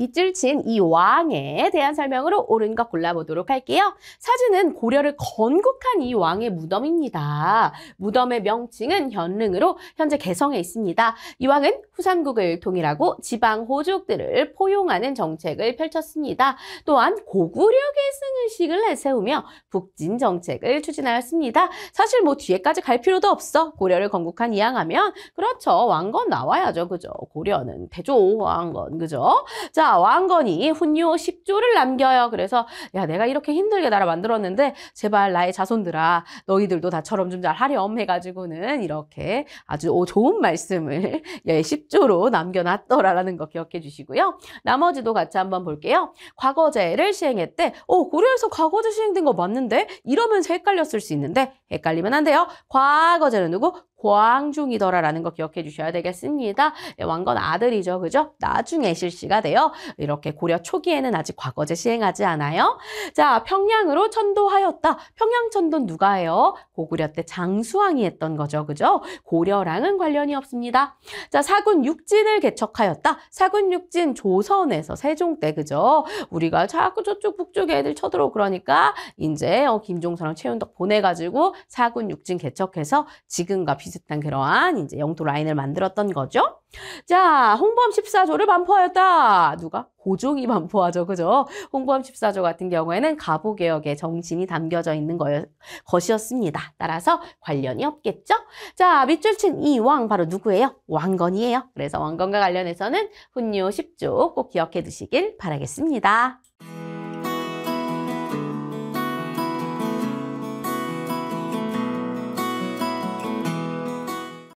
밑줄 친이 왕에 대한 설명으로 옳은 것 골라보도록 할게요. 사진은 고려를 건국한 이 왕의 무덤입니다. 무덤의 명칭은 현릉으로 현재 개성에 있습니다. 이 왕은 후삼국을 통일하고 지방 호족들을 포용하는 정책을 펼쳤습니다. 또한 고구려 계승의식을 내세우며 북진 정책을 추진하였습니다. 사실 뭐 뒤에까지 갈 필요도 없어. 고려를 건국한 이왕 하면 그렇죠. 왕건 나와야죠. 그죠. 고려는 대조왕건 그죠. 자 왕건이 훈요 10조를 남겨요. 그래서 야 내가 이렇게 힘들게 나라 만들었는데 제발 나의 자손들아 너희들도 나처럼 좀 잘 하렴 해가지고는 이렇게 아주 좋은 말씀을 예, 10조로 남겨놨더라라는 거 기억해 주시고요. 나머지도 같이 한번 볼게요. 과거제를 시행했대. 오 고려에서 과거제 시행된 거 맞는데? 이러면서 헷갈렸을 수 있는데 헷갈리면 안 돼요. 과거제는 누구? 고황중이더라라는거 기억해 주셔야 되겠습니다. 예, 왕건 아들이죠. 그죠? 나중에 실시가 돼요. 이렇게 고려 초기에는 아직 과거제 시행하지 않아요. 자, 평양으로 천도하였다. 평양천도는 누가 해요? 고구려 때 장수왕이 했던 거죠. 그죠? 고려랑은 관련이 없습니다. 자, 사군 육진을 개척하였다. 사군 육진 조선에서 세종 때 그죠? 우리가 자꾸 저쪽 북쪽 애들 쳐들어 오고 그러니까 이제 어, 김종서랑 최윤덕 보내가지고 사군 육진 개척해서 지금과 비슷 비슷한 그러한 이제 영토 라인을 만들었던 거죠. 자, 홍범 14조를 반포하였다. 누가? 고종이 반포하죠. 그죠? 홍범 14조 같은 경우에는 가보개혁의 정신이 담겨져 있는 거였, 것이었습니다. 따라서 관련이 없겠죠? 자, 밑줄 친이 왕 바로 누구예요? 왕건이에요. 그래서 왕건과 관련해서는 훈요 10조 꼭 기억해 두시길 바라겠습니다.